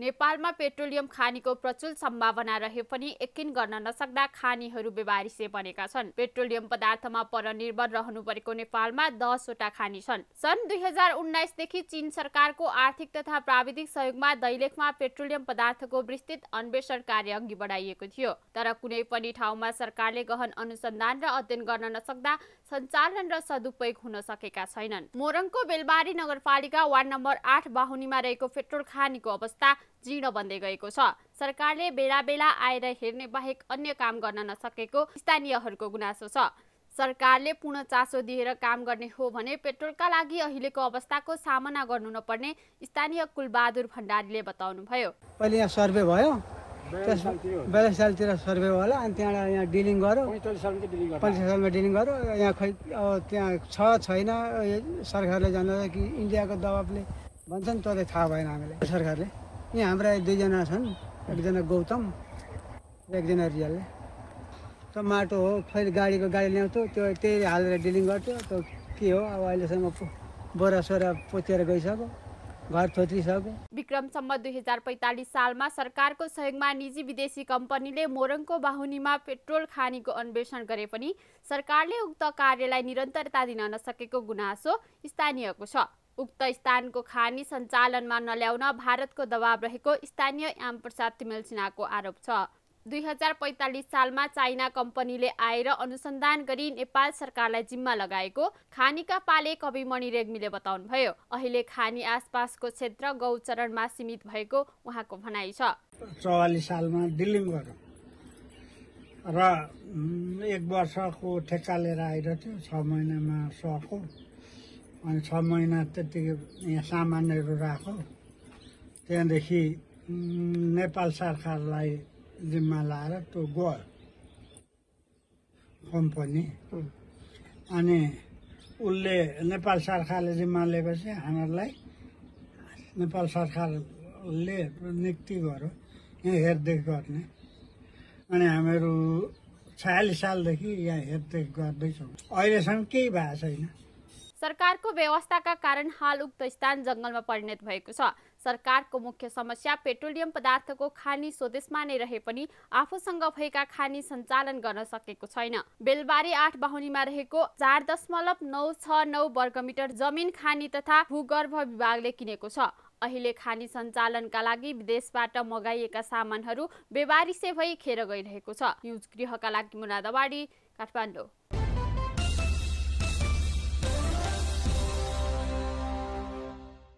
नेपालमा पेट्रोलियम खानीको प्रचुर सम्भावना रहे पनि यकिन गर्न नसक्दा खानीहरू व्यवहारिसे बनेका छन् पेट्रोलियम पदार्थमा परनिर्भर रहनु परेको नेपालमा दसवटा खानी छन् सन् दुई हजार उन्नाइसदेखि चीन सरकारको आर्थिक तथा प्राविधिक सहयोगमा दैलेखमा पेट्रोलियम पदार्थको विस्तृत अन्वेषण कार्य अघि बढाइएको थियो तर कुनै पनि ठाउँमा सरकारले गहन अनुसन्धान र अध्ययन गर्न नसक्दा सञ्चालन र सदुपयोग हुन सकेका छैनन् मोरङको बेलबारी नगरपालिका वार्ड नम्बर आठ बाहुनीमा रहेको पेट्रोल खानीको अवस्था जीर्ण बन्दै गएको छ सरकारले बेला बेला आएर हेर्ने बाहेक अन्य काम गर्न नसकेको स्थानीयहरूको गुनासो छ सरकारले पूर्ण चासो दिएर काम गर्ने हो भने पेट्रोलका लागि अहिलेको अवस्थाको सामना गर्नु नपर्ने स्थानीय कुलबहादुर भण्डारीले बताउनुभयो पहिले यहाँ सर्वे भयो बयालिस सालतिर सर्वे भयो होला अनि त्यहाँबाट यहाँ डिलिङ गर्यो पैँतालिस सालमा डिलिङ गर्यो यहाँ खै त्यहाँ छ छैन सरकारले जान्दा कि इन्डियाको दबाबले भन्छन् तर थाहा भएन हामीलाई सरकारले यहाँ हाम्रा दुईजना छन् एकजना गौतम एकजना रियल त माटो हो फेरि गाडीको गाडी ल्याउँथ्यो त्यो त्यही हालेर डिलिङ गर्थ्यो त्यो के हो अब अहिलेसम्म बोरा सोरा पोतेर गइसक्यो विक्रमसम्म दुई हजार पैँतालिस सालमा सरकारको सहयोगमा निजी विदेशी कम्पनीले मोरङको बाहुनीमा पेट्रोल खानीको अन्वेषण गरे पनि सरकारले उक्त कार्यलाई निरन्तरता दिन नसकेको गुनासो स्थानीयको छ उक्त स्थानको खानी सञ्चालनमा नल्याउन भारतको दबाव रहेको स्थानीय यामप्रसाद तिमेल सिन्हाको आरोप छ दुई हजार पैँतालिस सालमा चाइना कम्पनीले आएर अनुसन्धान गरी नेपाल सरकारलाई जिम्मा लगाएको खानीका पाले कवि रेग्मीले बताउनुभयो अहिले खानी आसपासको क्षेत्र गौचरणमा सीमित भएको उहाँको भनाइ छ चौवालिस सालमा डिलिङ गरौँ र एक वर्षको ठेक्का लिएर आइरहेको थियो छ महिनामा सको अनि छ महिना त्यत्तिकै यहाँ सामानहरू राखौँ त्यहाँदेखि नेपाल सरकारलाई जिम्मा लाएर त्यो गयो कम्पनी अनि उसले नेपाल सरकारले जिम्मा लिएपछि हामीहरूलाई नेपाल सरकारले नियुक्ति गर्यो यहाँ हेरदेख गर्ने अनि हामीहरू छयालिस सालदेखि यहाँ हेरदेख गर्दैछौँ अहिलेसम्म केही भएको छैन सरकारको व्यवस्थाका कारण हाल उक्त स्थान जङ्गलमा परिणत भएको छ सरकारको मुख्य समस्या पेट्रोलियम पदार्थको खानी स्वदेशमा नै रहे पनि आफूसँग भएका खानी सञ्चालन गर्न सकेको छैन बेलबारी आठ बाहुनीमा रहेको चार दशमलव नौ छ नौ वर्गमिटर जमिन खानी तथा भूगर्भ विभागले किनेको छ अहिले खानी सञ्चालनका लागि विदेशबाट मगाइएका सामानहरू बेबारिसे भई खेर गइरहेको छ न्युज गृहका लागि मुना दवाडी काठमाडौँ